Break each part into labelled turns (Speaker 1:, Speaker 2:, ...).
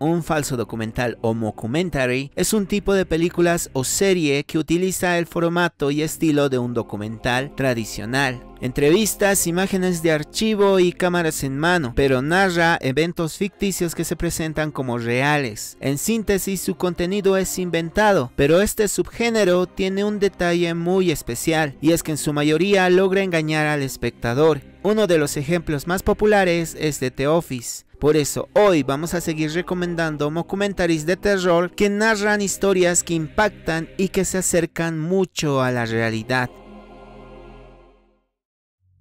Speaker 1: un falso documental o mockumentary es un tipo de películas o serie que utiliza el formato y estilo de un documental tradicional entrevistas, imágenes de archivo y cámaras en mano, pero narra eventos ficticios que se presentan como reales. En síntesis, su contenido es inventado, pero este subgénero tiene un detalle muy especial, y es que en su mayoría logra engañar al espectador. Uno de los ejemplos más populares es de The Office, por eso hoy vamos a seguir recomendando documentales de terror que narran historias que impactan y que se acercan mucho a la realidad.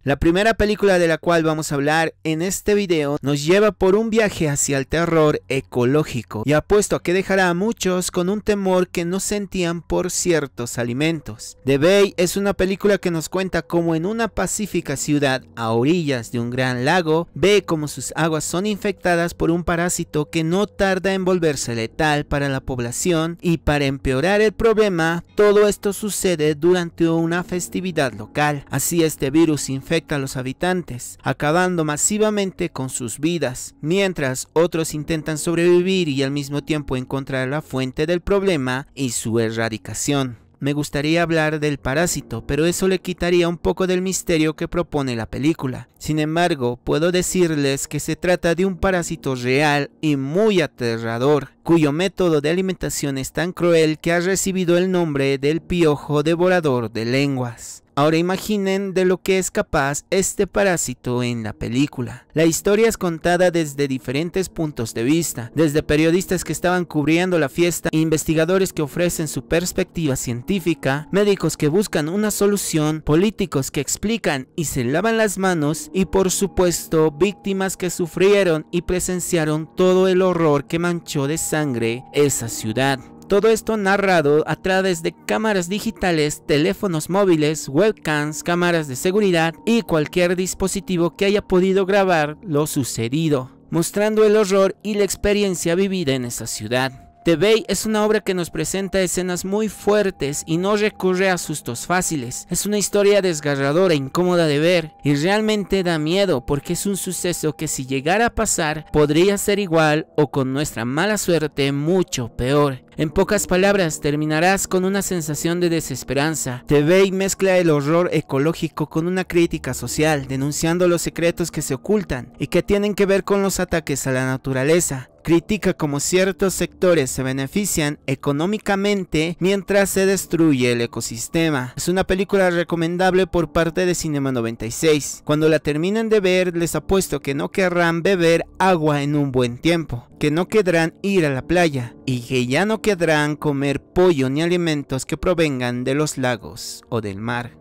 Speaker 1: La primera película de la cual vamos a hablar en este video nos lleva por un viaje hacia el terror ecológico y apuesto a que dejará a muchos con un temor que no sentían por ciertos alimentos. The Bay es una película que nos cuenta cómo en una pacífica ciudad a orillas de un gran lago ve cómo sus aguas son infectadas por un parásito que no tarda en volverse letal para la población y para empeorar el problema todo esto sucede durante una festividad local. Así este virus infecta afecta a los habitantes, acabando masivamente con sus vidas, mientras otros intentan sobrevivir y al mismo tiempo encontrar la fuente del problema y su erradicación. Me gustaría hablar del parásito, pero eso le quitaría un poco del misterio que propone la película. Sin embargo, puedo decirles que se trata de un parásito real y muy aterrador, cuyo método de alimentación es tan cruel que ha recibido el nombre del piojo devorador de lenguas. Ahora imaginen de lo que es capaz este parásito en la película. La historia es contada desde diferentes puntos de vista, desde periodistas que estaban cubriendo la fiesta, investigadores que ofrecen su perspectiva científica, médicos que buscan una solución, políticos que explican y se lavan las manos y por supuesto víctimas que sufrieron y presenciaron todo el horror que manchó de sangre esa ciudad. Todo esto narrado a través de cámaras digitales, teléfonos móviles, webcams, cámaras de seguridad y cualquier dispositivo que haya podido grabar lo sucedido, mostrando el horror y la experiencia vivida en esa ciudad. The Bay es una obra que nos presenta escenas muy fuertes y no recurre a sustos fáciles. Es una historia desgarradora, e incómoda de ver y realmente da miedo porque es un suceso que si llegara a pasar podría ser igual o con nuestra mala suerte mucho peor. En pocas palabras, terminarás con una sensación de desesperanza. TV mezcla el horror ecológico con una crítica social, denunciando los secretos que se ocultan y que tienen que ver con los ataques a la naturaleza, critica como ciertos sectores se benefician económicamente mientras se destruye el ecosistema. Es una película recomendable por parte de Cinema 96. Cuando la terminen de ver, les apuesto que no querrán beber agua en un buen tiempo, que no querrán ir a la playa, y que ya no querrán comer pollo ni alimentos que provengan de los lagos o del mar.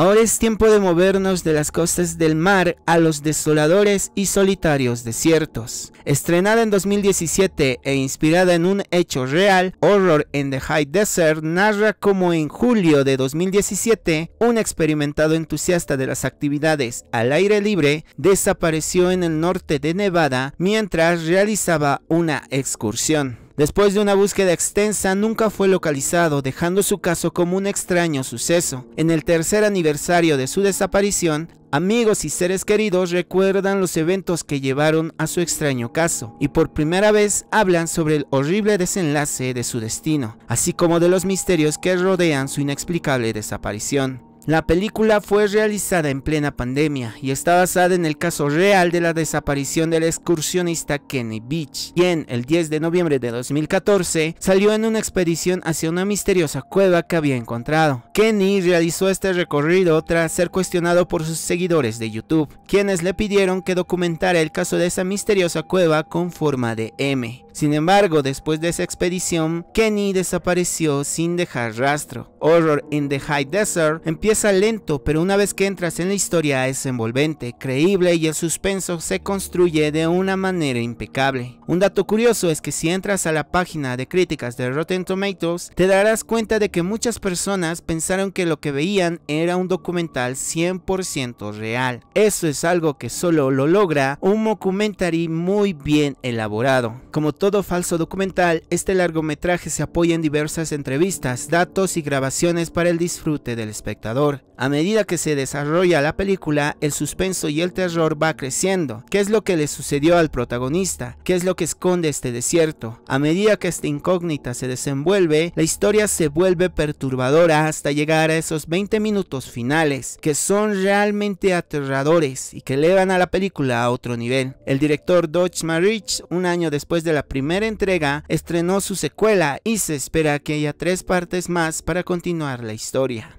Speaker 1: Ahora es tiempo de movernos de las costas del mar a los desoladores y solitarios desiertos. Estrenada en 2017 e inspirada en un hecho real, Horror in the High Desert narra cómo en julio de 2017 un experimentado entusiasta de las actividades al aire libre desapareció en el norte de Nevada mientras realizaba una excursión. Después de una búsqueda extensa, nunca fue localizado, dejando su caso como un extraño suceso. En el tercer aniversario de su desaparición, Amigos y seres queridos recuerdan los eventos que llevaron a su extraño caso y por primera vez hablan sobre el horrible desenlace de su destino, así como de los misterios que rodean su inexplicable desaparición. La película fue realizada en plena pandemia y está basada en el caso real de la desaparición del excursionista Kenny Beach, quien el 10 de noviembre de 2014 salió en una expedición hacia una misteriosa cueva que había encontrado. Kenny realizó este recorrido tras ser cuestionado por sus seguidores de YouTube, quienes le pidieron que documentara el caso de esa misteriosa cueva con forma de M. Sin embargo, después de esa expedición, Kenny desapareció sin dejar rastro. Horror in the High Desert empieza lento, pero una vez que entras en la historia es envolvente, creíble y el suspenso se construye de una manera impecable. Un dato curioso es que si entras a la página de críticas de Rotten Tomatoes, te darás cuenta de que muchas personas pensaron que lo que veían era un documental 100% real. Eso es algo que solo lo logra un documentary muy bien elaborado. Como todo falso documental, este largometraje se apoya en diversas entrevistas, datos y grabaciones para el disfrute del espectador. A medida que se desarrolla la película, el suspenso y el terror va creciendo. ¿Qué es lo que le sucedió al protagonista? ¿Qué es lo que esconde este desierto? A medida que esta incógnita se desenvuelve, la historia se vuelve perturbadora hasta llegar a esos 20 minutos finales, que son realmente aterradores y que elevan a la película a otro nivel. El director Dodge Marich, un año después de la primera entrega, estrenó su secuela y se espera que haya tres partes más para continuar la historia.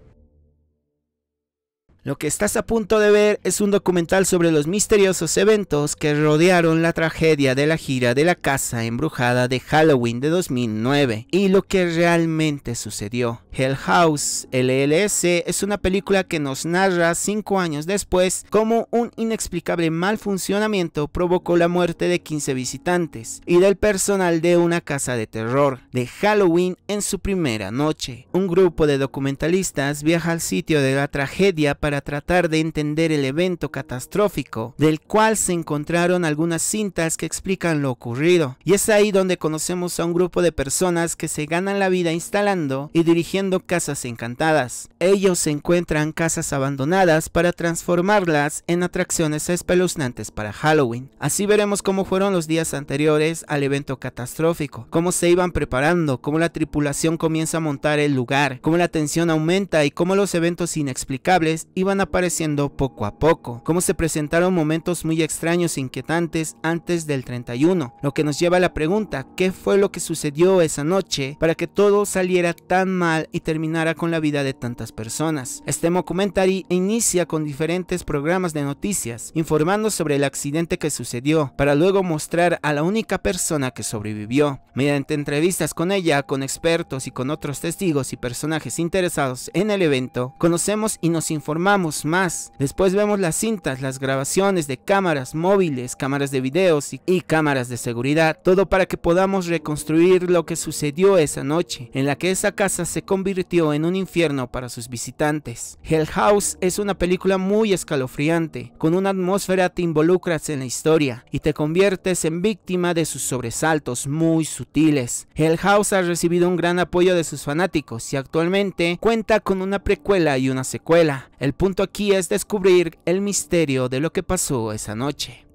Speaker 1: Lo que estás a punto de ver es un documental sobre los misteriosos eventos que rodearon la tragedia de la gira de la casa embrujada de Halloween de 2009 y lo que realmente sucedió. Hell House LLS es una película que nos narra cinco años después cómo un inexplicable mal funcionamiento provocó la muerte de 15 visitantes y del personal de una casa de terror de Halloween en su primera noche. Un grupo de documentalistas viaja al sitio de la tragedia para tratar de entender el evento catastrófico, del cual se encontraron algunas cintas que explican lo ocurrido. Y es ahí donde conocemos a un grupo de personas que se ganan la vida instalando y dirigiendo casas encantadas. Ellos encuentran casas abandonadas para transformarlas en atracciones espeluznantes para Halloween. Así veremos cómo fueron los días anteriores al evento catastrófico, cómo se iban preparando, cómo la tripulación comienza a montar el lugar, cómo la tensión aumenta y cómo los eventos inexplicables iban apareciendo poco a poco, como se presentaron momentos muy extraños e inquietantes antes del 31, lo que nos lleva a la pregunta, ¿qué fue lo que sucedió esa noche para que todo saliera tan mal y terminara con la vida de tantas personas? Este documentary inicia con diferentes programas de noticias, informando sobre el accidente que sucedió, para luego mostrar a la única persona que sobrevivió. Mediante entrevistas con ella, con expertos y con otros testigos y personajes interesados en el evento, conocemos y nos informamos más. Después vemos las cintas, las grabaciones de cámaras móviles, cámaras de videos y, cámaras de seguridad. Todo para que podamos reconstruir lo que sucedió esa noche, en la que esa casa se convirtió en un infierno para sus visitantes. Hell House es una película muy escalofriante, con una atmósfera te involucras en la historia y te conviertes en víctima de sus sobresaltos muy sutiles. Hell House ha recibido un gran apoyo de sus fanáticos y actualmente cuenta con una precuela y una secuela. El punto aquí es descubrir el misterio de lo que pasó esa noche.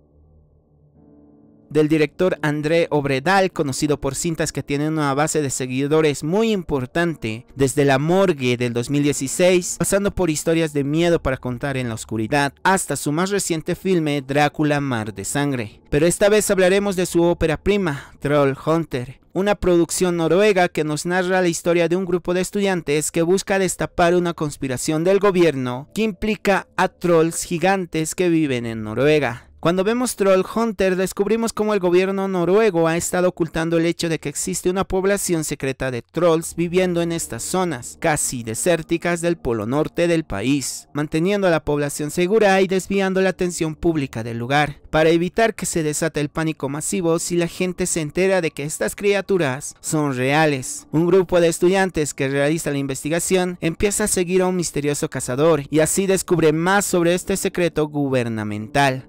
Speaker 1: Del director André Obredal, conocido por cintas que tienen una base de seguidores muy importante, desde La Morgue del 2016, pasando por historias de miedo para contar en la oscuridad, hasta su más reciente filme Drácula Mar de Sangre. Pero esta vez hablaremos de su ópera prima, Troll Hunter, una producción noruega que nos narra la historia de un grupo de estudiantes que busca destapar una conspiración del gobierno que implica a trolls gigantes que viven en Noruega. Cuando vemos Troll Hunter, descubrimos cómo el gobierno noruego ha estado ocultando el hecho de que existe una población secreta de trolls viviendo en estas zonas, casi desérticas del polo norte del país, manteniendo a la población segura y desviando la atención pública del lugar, para evitar que se desate el pánico masivo si la gente se entera de que estas criaturas son reales. Un grupo de estudiantes que realiza la investigación empieza a seguir a un misterioso cazador y así descubre más sobre este secreto gubernamental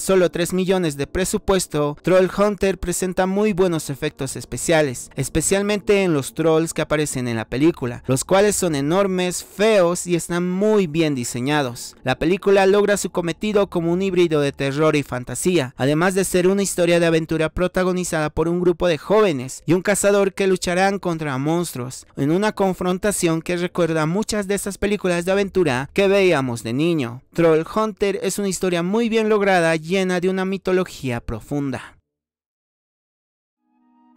Speaker 1: solo 3 millones de presupuesto, Troll Hunter presenta muy buenos efectos especiales, especialmente en los trolls que aparecen en la película, los cuales son enormes, feos y están muy bien diseñados. La película logra su cometido como un híbrido de terror y fantasía, además de ser una historia de aventura protagonizada por un grupo de jóvenes y un cazador que lucharán contra monstruos, en una confrontación que recuerda muchas de esas películas de aventura que veíamos de niño. Troll Hunter es una historia muy bien lograda llena de una mitología profunda.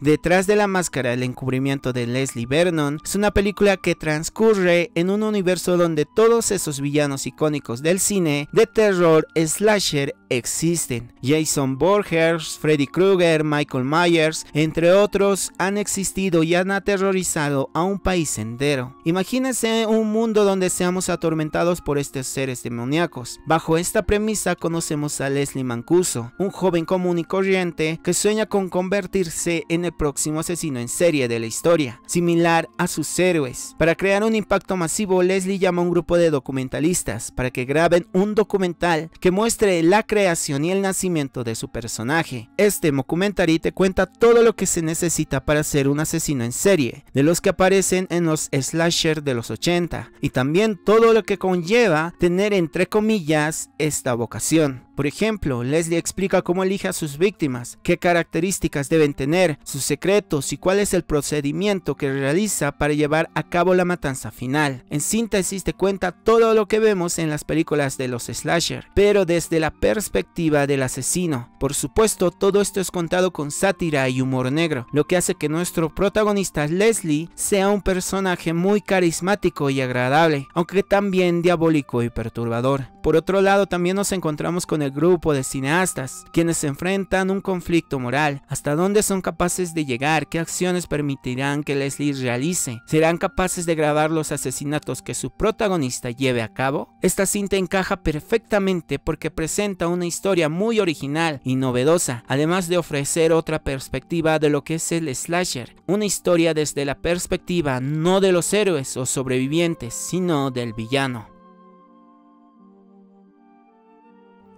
Speaker 1: Detrás de la máscara, el encubrimiento de Leslie Vernon es una película que transcurre en un universo donde todos esos villanos icónicos del cine de terror slasher existen. Jason Borges, Freddy Krueger, Michael Myers, entre otros, han existido y han aterrorizado a un país entero. Imagínense un mundo donde seamos atormentados por estos seres demoníacos. Bajo esta premisa conocemos a Leslie Mancuso, un joven común y corriente que sueña con convertirse en el próximo asesino en serie de la historia, similar a sus héroes. Para crear un impacto masivo, Leslie llama a un grupo de documentalistas para que graben un documental que muestre la creación y el nacimiento de su personaje. Este documental te cuenta todo lo que se necesita para ser un asesino en serie, de los que aparecen en los slasher de los 80, y también todo lo que conlleva tener entre comillas esta vocación. Por ejemplo, Leslie explica cómo elige a sus víctimas, qué características deben tener, sus secretos y cuál es el procedimiento que realiza para llevar a cabo la matanza final. En síntesis te cuenta todo lo que vemos en las películas de los slasher, pero desde la perspectiva del asesino. Por supuesto, todo esto es contado con sátira y humor negro, lo que hace que nuestro protagonista Leslie sea un personaje muy carismático y agradable, aunque también diabólico y perturbador. Por otro lado, también nos encontramos con el grupo de cineastas, quienes enfrentan un conflicto moral, hasta dónde son capaces de llegar, qué acciones permitirán que Leslie realice, serán capaces de grabar los asesinatos que su protagonista lleve a cabo. Esta cinta encaja perfectamente porque presenta una historia muy original y novedosa, además de ofrecer otra perspectiva de lo que es el slasher, una historia desde la perspectiva no de los héroes o sobrevivientes, sino del villano.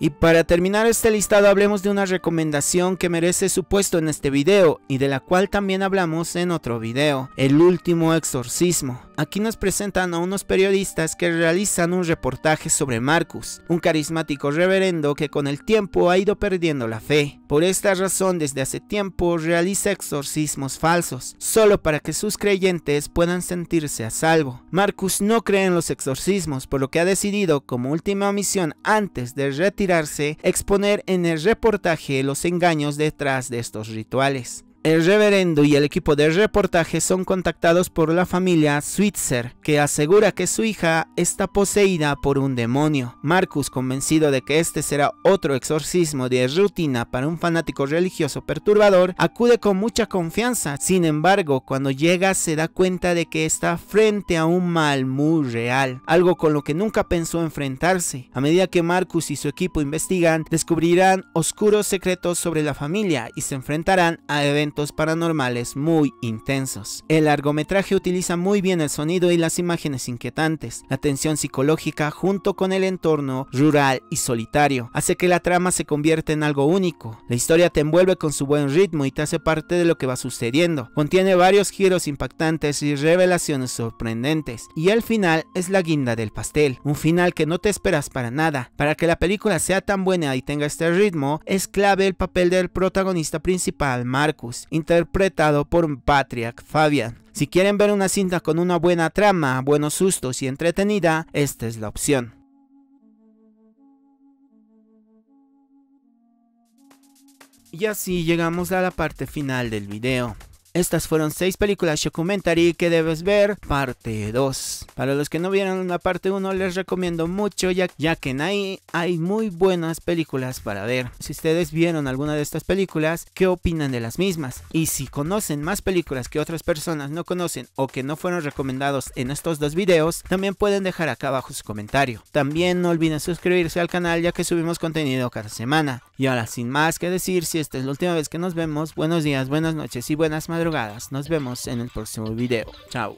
Speaker 1: Y para terminar este listado hablemos de una recomendación que merece su puesto en este video y de la cual también hablamos en otro video, el último exorcismo. Aquí nos presentan a unos periodistas que realizan un reportaje sobre Marcus, un carismático reverendo que con el tiempo ha ido perdiendo la fe. Por esta razón desde hace tiempo realiza exorcismos falsos, solo para que sus creyentes puedan sentirse a salvo. Marcus no cree en los exorcismos, por lo que ha decidido como última misión antes de retirarse exponer en el reportaje los engaños detrás de estos rituales. El reverendo y el equipo de reportaje son contactados por la familia Switzer, que asegura que su hija está poseída por un demonio. Marcus, convencido de que este será otro exorcismo de rutina para un fanático religioso perturbador, acude con mucha confianza. Sin embargo, cuando llega se da cuenta de que está frente a un mal muy real, algo con lo que nunca pensó enfrentarse. A medida que Marcus y su equipo investigan, descubrirán oscuros secretos sobre la familia y se enfrentarán a eventos paranormales muy intensos. El largometraje utiliza muy bien el sonido y las imágenes inquietantes, la tensión psicológica junto con el entorno rural y solitario, hace que la trama se convierta en algo único. La historia te envuelve con su buen ritmo y te hace parte de lo que va sucediendo. Contiene varios giros impactantes y revelaciones sorprendentes, y al final es la guinda del pastel, un final que no te esperas para nada. Para que la película sea tan buena y tenga este ritmo, es clave el papel del protagonista principal, Marcus, interpretado por Patrick Fabian. Si quieren ver una cinta con una buena trama, buenos sustos y entretenida, esta es la opción. Y así llegamos a la parte final del video. Estas fueron 6 películas documentary que debes ver, parte 2. Para los que no vieron la parte 1 les recomiendo mucho ya, que en ahí hay muy buenas películas para ver. Si ustedes vieron alguna de estas películas, ¿qué opinan de las mismas? Y si conocen más películas que otras personas no conocen o que no fueron recomendados en estos dos videos, también pueden dejar acá abajo su comentario. También no olviden suscribirse al canal ya que subimos contenido cada semana. Y ahora sin más que decir, si esta es la última vez que nos vemos, buenos días, buenas noches y buenas madrugadas. Nos vemos en el próximo video. Chao.